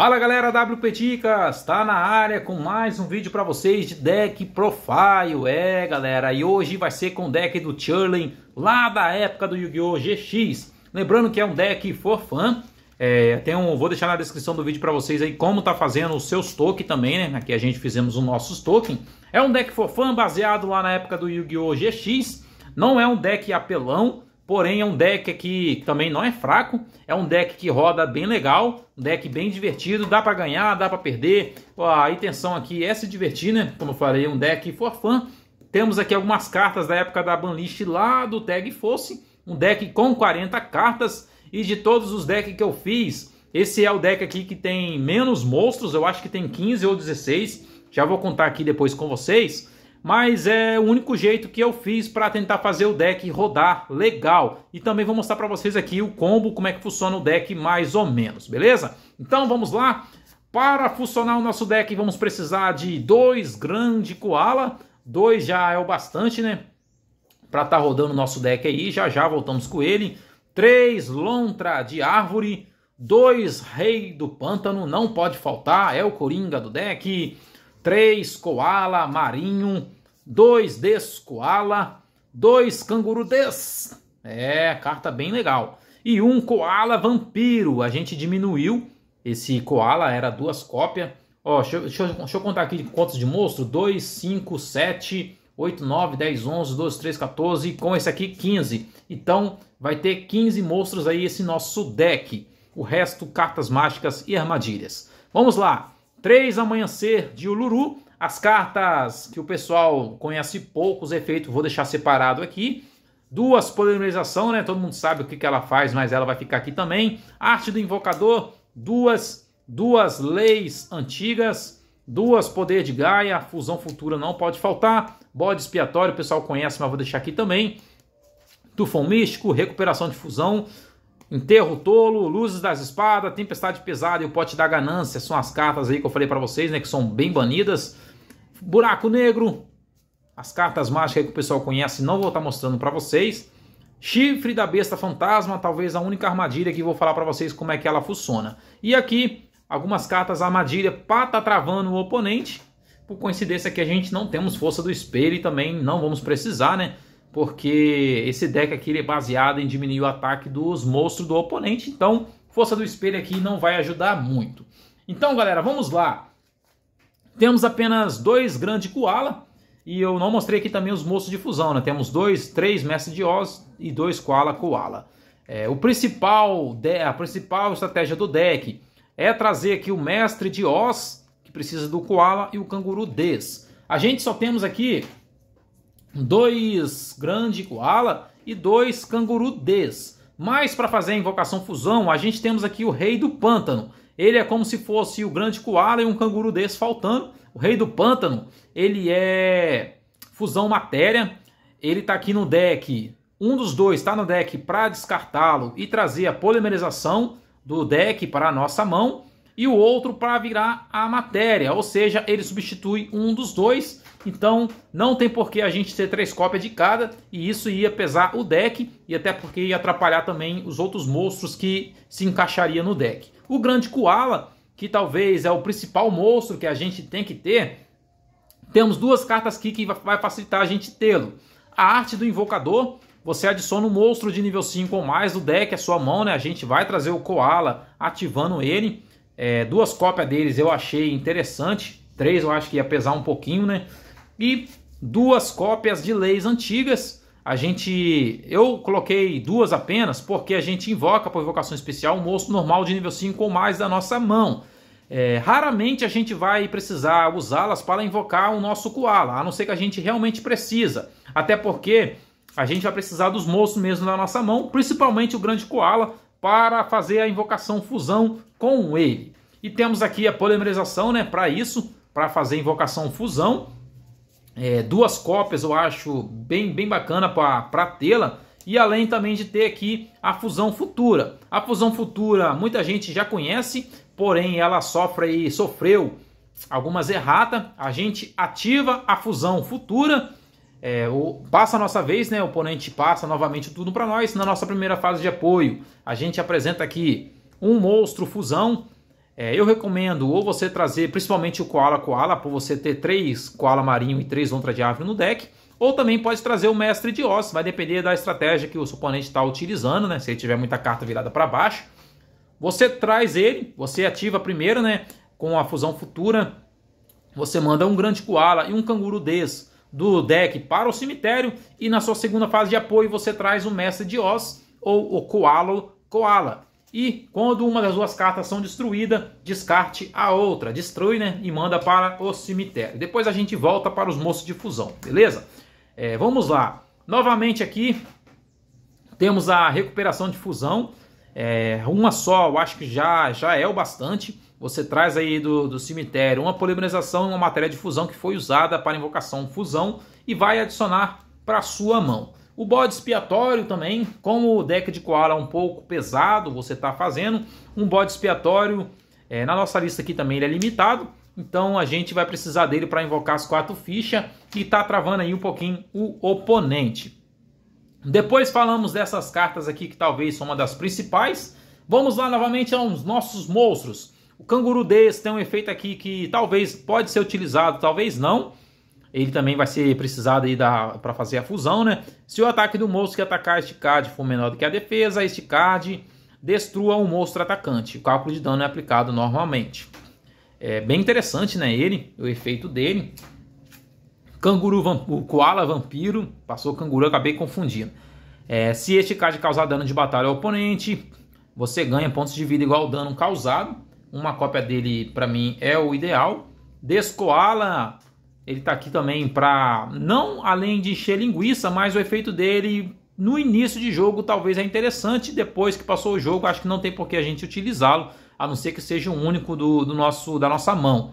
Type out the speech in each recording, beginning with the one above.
Fala galera WP Dicas, tá na área com mais um vídeo para vocês de deck profile, é galera, e hoje vai ser com o deck do Churlin lá da época do Yu-Gi-Oh! GX, lembrando que é um deck for fun, é, tem um, vou deixar na descrição do vídeo para vocês aí como tá fazendo os seus token também, né, aqui a gente fizemos os nossos token, é um deck for fun baseado lá na época do Yu-Gi-Oh! GX, não é um deck apelão, Porém, é um deck que também não é fraco, é um deck que roda bem legal, um deck bem divertido, dá para ganhar, dá para perder. A intenção aqui é se divertir, né? Como eu falei, um deck for fun. Temos aqui algumas cartas da época da banlist lá do Tag Fosse, um deck com 40 cartas e de todos os decks que eu fiz, esse é o deck aqui que tem menos monstros, eu acho que tem 15 ou 16. Já vou contar aqui depois com vocês mas é o único jeito que eu fiz para tentar fazer o deck rodar legal. E também vou mostrar para vocês aqui o combo, como é que funciona o deck mais ou menos, beleza? Então vamos lá. Para funcionar o nosso deck, vamos precisar de dois grande koala. Dois já é o bastante, né? Para estar tá rodando o nosso deck aí, já já voltamos com ele. Três lontra de árvore. Dois rei do pântano, não pode faltar, é o coringa do deck 3 koala marinho, 2 descoala, 2 canguru des. É, carta bem legal. E um koala vampiro. A gente diminuiu esse koala, era duas cópias. Ó, deixa, deixa, deixa, eu contar aqui quantos de monstro: 2, 5, 7, 8, 9, 10, 11, 12, 13, 14. Com esse aqui, 15. Então vai ter 15 monstros aí esse nosso deck. O resto, cartas mágicas e armadilhas. Vamos lá! Três Amanhecer de Uluru. As cartas que o pessoal conhece pouco, os efeitos, vou deixar separado aqui. Duas, poderização né? Todo mundo sabe o que, que ela faz, mas ela vai ficar aqui também. Arte do Invocador, duas, duas leis antigas, duas, Poder de Gaia, Fusão Futura não pode faltar. Bode Expiatório, o pessoal conhece, mas vou deixar aqui também. Tufão Místico, Recuperação de Fusão, Enterro Tolo, Luzes das Espadas, Tempestade Pesada e o Pote da Ganância são as cartas aí que eu falei para vocês, né, que são bem banidas. Buraco Negro, as cartas mágicas que o pessoal conhece, não vou estar tá mostrando para vocês. Chifre da Besta Fantasma, talvez a única armadilha que vou falar para vocês como é que ela funciona. E aqui, algumas cartas armadilha pata travando o oponente. Por coincidência que a gente não temos força do espelho e também não vamos precisar, né? porque esse deck aqui é baseado em diminuir o ataque dos monstros do oponente, então força do espelho aqui não vai ajudar muito. Então, galera, vamos lá. Temos apenas dois grandes koala, e eu não mostrei aqui também os moços de fusão, né? Temos dois, três mestres de Oz e dois koala koala. É, o principal, a principal estratégia do deck é trazer aqui o mestre de Oz, que precisa do koala, e o canguru des. A gente só temos aqui dois grande koala e dois canguru des. Mas para fazer a invocação fusão, a gente temos aqui o rei do pântano. Ele é como se fosse o grande koala e um canguru des faltando. O rei do pântano, ele é fusão matéria. Ele está aqui no deck. Um dos dois está no deck para descartá-lo e trazer a polimerização do deck para a nossa mão e o outro para virar a matéria, ou seja, ele substitui um dos dois. Então não tem por que a gente ter três cópias de cada e isso ia pesar o deck e até porque ia atrapalhar também os outros monstros que se encaixaria no deck. O grande koala, que talvez é o principal monstro que a gente tem que ter, temos duas cartas aqui que vai facilitar a gente tê-lo. A arte do invocador, você adiciona um monstro de nível 5 ou mais do deck à é sua mão, né? A gente vai trazer o koala ativando ele é, duas cópias deles eu achei interessante, três eu acho que ia pesar um pouquinho, né? E duas cópias de leis antigas. A gente, eu coloquei duas apenas porque a gente invoca por invocação especial um monstro normal de nível 5 ou mais da nossa mão. É, raramente a gente vai precisar usá-las para invocar o nosso koala, a não ser que a gente realmente precisa. Até porque a gente vai precisar dos monstros mesmo na nossa mão, principalmente o grande koala, para fazer a invocação fusão com ele. E temos aqui a polimerização, né? Para isso, para fazer invocação fusão. É, duas cópias eu acho bem, bem bacana para tê-la. E além também de ter aqui a fusão futura. A fusão futura muita gente já conhece, porém ela sofre e sofreu algumas erradas. A gente ativa a fusão futura é, o, passa a nossa vez, né? O oponente passa novamente tudo para nós. Na nossa primeira fase de apoio, a gente apresenta aqui um monstro fusão. É, eu recomendo ou você trazer principalmente o Koala Koala, para você ter três Koala Marinho e três ontra de Árvore no deck. Ou também pode trazer o Mestre de Oz, vai depender da estratégia que o seu oponente está utilizando, né? Se ele tiver muita carta virada para baixo. Você traz ele, você ativa primeiro, né? Com a fusão futura, você manda um grande koala e um canguru des do deck para o cemitério e na sua segunda fase de apoio você traz o Mestre de Oz ou o Koalo Koala. E quando uma das duas cartas são destruídas, descarte a outra, destrui né, e manda para o cemitério. Depois a gente volta para os moços de fusão, beleza? É, vamos lá. Novamente aqui temos a recuperação de fusão. É, uma só eu acho que já, já é o bastante você traz aí do, do cemitério uma polimerização e uma matéria de fusão que foi usada para invocação fusão e vai adicionar para sua mão. O bode expiatório também, como o deck de Koala é um pouco pesado, você está fazendo um bode expiatório é, na nossa lista aqui também ele é limitado, então a gente vai precisar dele para invocar as quatro fichas e está travando aí um pouquinho o oponente. Depois falamos dessas cartas aqui que talvez são uma das principais. Vamos lá novamente aos nossos monstros. O canguru desse tem um efeito aqui que talvez pode ser utilizado, talvez não. Ele também vai ser precisado aí para fazer a fusão, né? Se o ataque do monstro que atacar este card for menor do que a defesa, este card destrua o um monstro atacante. O cálculo de dano é aplicado normalmente. É bem interessante, né? Ele, o efeito dele. Canguru, o koala vampiro, passou canguru, acabei confundindo. É, se este card causar dano de batalha ao oponente, você ganha pontos de vida igual ao dano causado. Uma cópia dele para mim é o ideal. Descoala, ele tá aqui também para não além de encher linguiça, mas o efeito dele no início de jogo talvez é interessante, depois que passou o jogo, acho que não tem por que a gente utilizá-lo, a não ser que seja o único do, do nosso da nossa mão.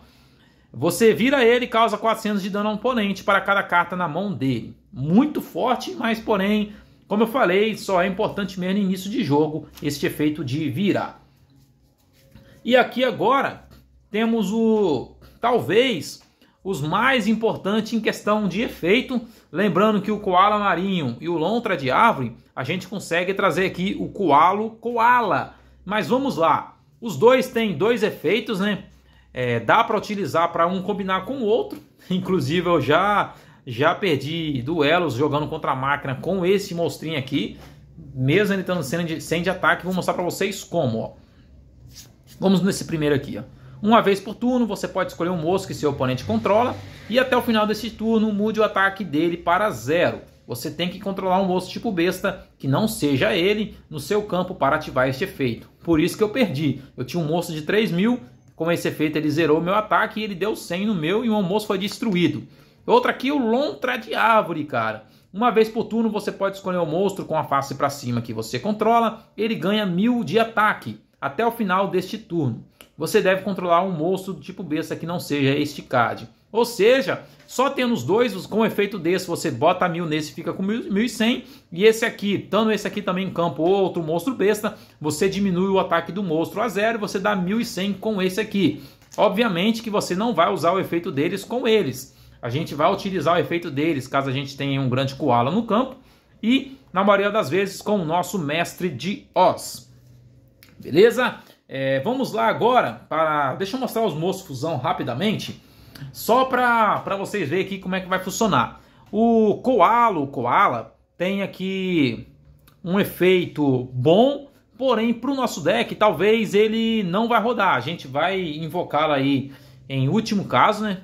Você vira ele e causa 400 de dano ao oponente para cada carta na mão dele. Muito forte, mas porém, como eu falei, só é importante mesmo no início de jogo este efeito de virar. E aqui agora temos o talvez os mais importantes em questão de efeito. Lembrando que o koala marinho e o lontra de árvore, a gente consegue trazer aqui o coalo koala. Mas vamos lá. Os dois têm dois efeitos, né? É, dá para utilizar para um combinar com o outro. Inclusive eu já já perdi duelos jogando contra a máquina com esse monstrinho aqui. Mesmo ele estando sendo de, sem de ataque, vou mostrar para vocês como. Ó. Vamos nesse primeiro aqui. Ó. Uma vez por turno, você pode escolher um moço que seu oponente controla e até o final desse turno mude o ataque dele para zero. Você tem que controlar um moço tipo besta, que não seja ele, no seu campo para ativar este efeito. Por isso que eu perdi. Eu tinha um moço de 3 mil, com esse efeito ele zerou meu ataque e ele deu 100 no meu e o almoço foi destruído. Outra aqui, o Lontra de Árvore, cara. Uma vez por turno você pode escolher o um monstro com a face para cima que você controla, ele ganha mil de ataque até o final deste turno. Você deve controlar um monstro do tipo besta que não seja este card. Ou seja, só tendo os dois, com efeito desse, você bota mil nesse fica com 1100. E esse aqui, estando esse aqui também em campo ou outro monstro besta, você diminui o ataque do monstro a zero você dá 1100 com esse aqui. Obviamente que você não vai usar o efeito deles com eles. A gente vai utilizar o efeito deles caso a gente tenha um grande koala no campo. E, na maioria das vezes, com o nosso mestre de Oz beleza? É, vamos lá agora para. Deixa eu mostrar os moços fusão rapidamente, só para vocês verem aqui como é que vai funcionar. O Koala, o Koala tem aqui um efeito bom, porém para o nosso deck talvez ele não vai rodar. A gente vai invocá-lo aí em último caso, né?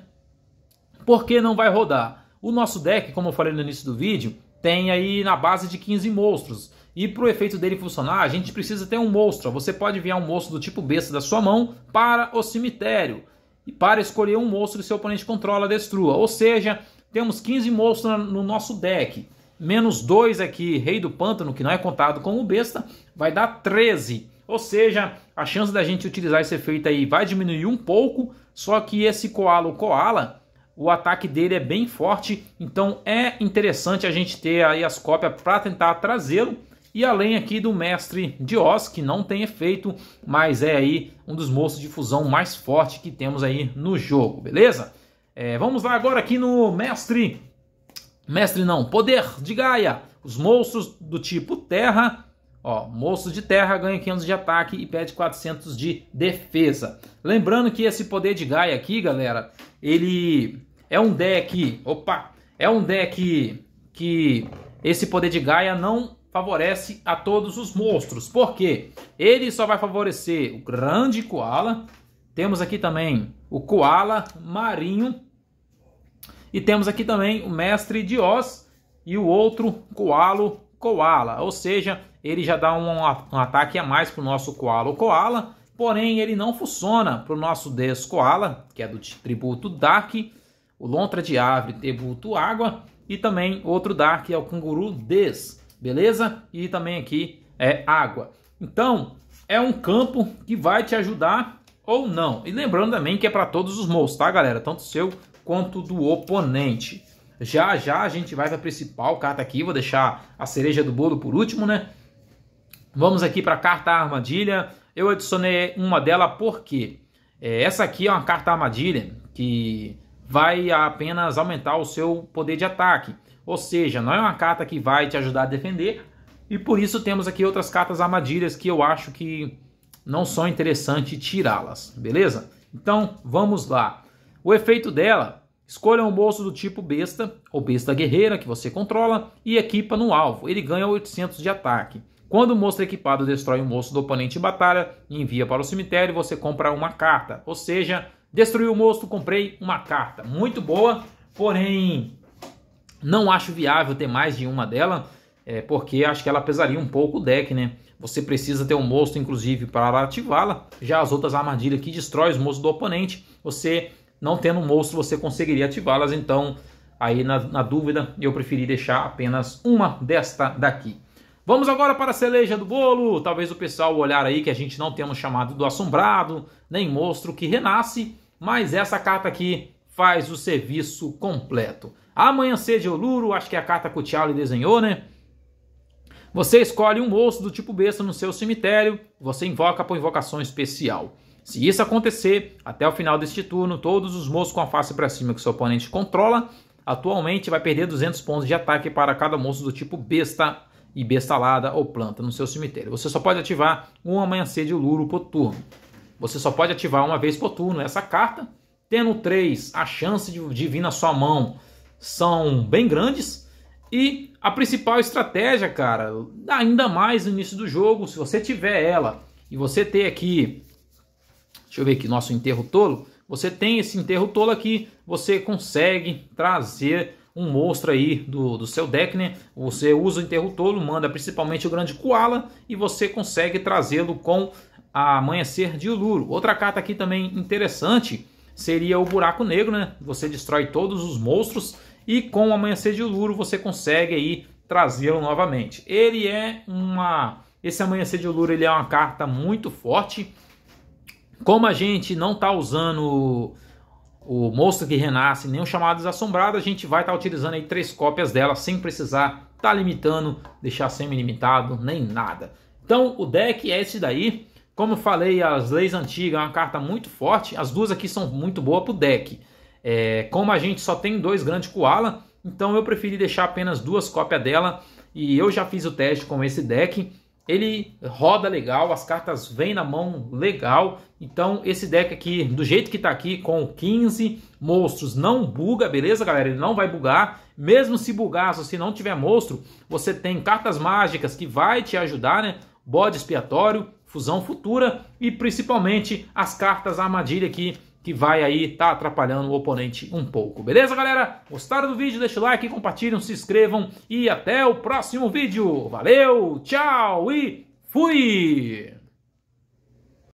Porque não vai rodar? O nosso deck, como eu falei no início do vídeo, tem aí na base de 15 monstros. E para o efeito dele funcionar, a gente precisa ter um monstro. Você pode enviar um monstro do tipo besta da sua mão para o cemitério. E para escolher um monstro que seu oponente controla, destrua. Ou seja, temos 15 monstros no nosso deck. Menos 2 aqui, Rei do Pântano, que não é contado como besta, vai dar 13. Ou seja, a chance da gente utilizar esse efeito aí vai diminuir um pouco. Só que esse Koala, o Koala, o ataque dele é bem forte. Então é interessante a gente ter aí as cópias para tentar trazê-lo e além aqui do mestre de Oz, que não tem efeito, mas é aí um dos monstros de fusão mais forte que temos aí no jogo, beleza? É, vamos lá agora aqui no mestre... Mestre não, poder de Gaia. Os monstros do tipo terra, ó, monstros de terra ganha 500 de ataque e perde 400 de defesa. Lembrando que esse poder de Gaia aqui, galera, ele é um deck, opa, é um deck que esse poder de Gaia não favorece a todos os monstros. Por quê? Ele só vai favorecer o grande koala. Temos aqui também o koala marinho. E temos aqui também o mestre de Oz e o outro koalo koala. Ou seja, ele já dá um, um ataque a mais para o nosso koalo koala. Porém, ele não funciona para o nosso Descoala, que é do tributo Dark, o Lontra de Árvore, tributo Água, e também outro Dark é o Canguru Des beleza? E também aqui é água. Então, é um campo que vai te ajudar ou não. E lembrando também que é para todos os mols, tá, galera? Tanto seu quanto do oponente. Já já a gente vai para a principal carta aqui, vou deixar a cereja do bolo por último, né? Vamos aqui para a carta armadilha. Eu adicionei uma dela porque é, essa aqui é uma carta armadilha que vai apenas aumentar o seu poder de ataque. Ou seja, não é uma carta que vai te ajudar a defender, e por isso temos aqui outras cartas armadilhas que eu acho que não são interessantes tirá-las, beleza? Então, vamos lá. O efeito dela, escolha um bolso do tipo besta, ou besta guerreira que você controla, e equipa no alvo. Ele ganha 800 de ataque. Quando o monstro equipado destrói o monstro do oponente em batalha e envia para o cemitério, você compra uma carta. Ou seja, destruiu o monstro, comprei uma carta. Muito boa, porém não acho viável ter mais de uma dela, é, porque acho que ela pesaria um pouco o deck, né? Você precisa ter um monstro, inclusive, para ativá-la. Já as outras armadilhas que destrói os monstros do oponente, você não tendo um monstro, você conseguiria ativá-las. Então, aí na, na, dúvida, eu preferi deixar apenas uma desta daqui. Vamos agora para a celeja do bolo. Talvez o pessoal olhar aí que a gente não temos chamado do assombrado, nem monstro que renasce, mas essa carta aqui faz o serviço completo. Amanhã seja o Luro, acho que é a carta que o Cutiali desenhou, né? Você escolhe um moço do tipo besta no seu cemitério, você invoca por invocação especial. Se isso acontecer, até o final deste turno, todos os moços com a face para cima que seu oponente controla, atualmente vai perder 200 pontos de ataque para cada moço do tipo besta e bestalada ou planta no seu cemitério. Você só pode ativar um amanhecer de luro por turno. Você só pode ativar uma vez por turno essa carta, Tendo três, a chance de, de vir na sua mão são bem grandes. E a principal estratégia, cara, ainda mais no início do jogo, se você tiver ela e você ter aqui, deixa eu ver aqui, nosso enterro tolo, você tem esse enterro tolo aqui, você consegue trazer um monstro aí do, do seu deck, né? Você usa o enterro tolo, manda principalmente o grande koala e você consegue trazê-lo com a amanhecer de Uluru. Outra carta aqui também interessante seria o buraco negro, né? Você destrói todos os monstros e com o amanhecer de Uluru você consegue aí trazê-lo novamente. Ele é uma esse amanhecer de Uluru ele é uma carta muito forte. Como a gente não está usando o monstro que renasce, nem o chamado desassombrado, a gente vai estar tá utilizando aí três cópias dela sem precisar estar tá limitando, deixar semi-limitado, nem nada. Então o deck é esse daí. Como falei, as leis antigas é uma carta muito forte. As duas aqui são muito boas para o deck. É, como a gente só tem dois grandes koala, então eu preferi deixar apenas duas cópias dela. E eu já fiz o teste com esse deck. Ele roda legal, as cartas vêm na mão legal. Então esse deck aqui, do jeito que está aqui, com 15 monstros, não buga, beleza galera? Ele não vai bugar. Mesmo se bugar, se não tiver monstro, você tem cartas mágicas que vai te ajudar, né? Bode expiatório, fusão futura e principalmente as cartas armadilha aqui que vai aí tá atrapalhando o oponente um pouco. Beleza, galera? Gostaram do vídeo? Deixa o like, compartilham, se inscrevam e até o próximo vídeo. Valeu, tchau e fui!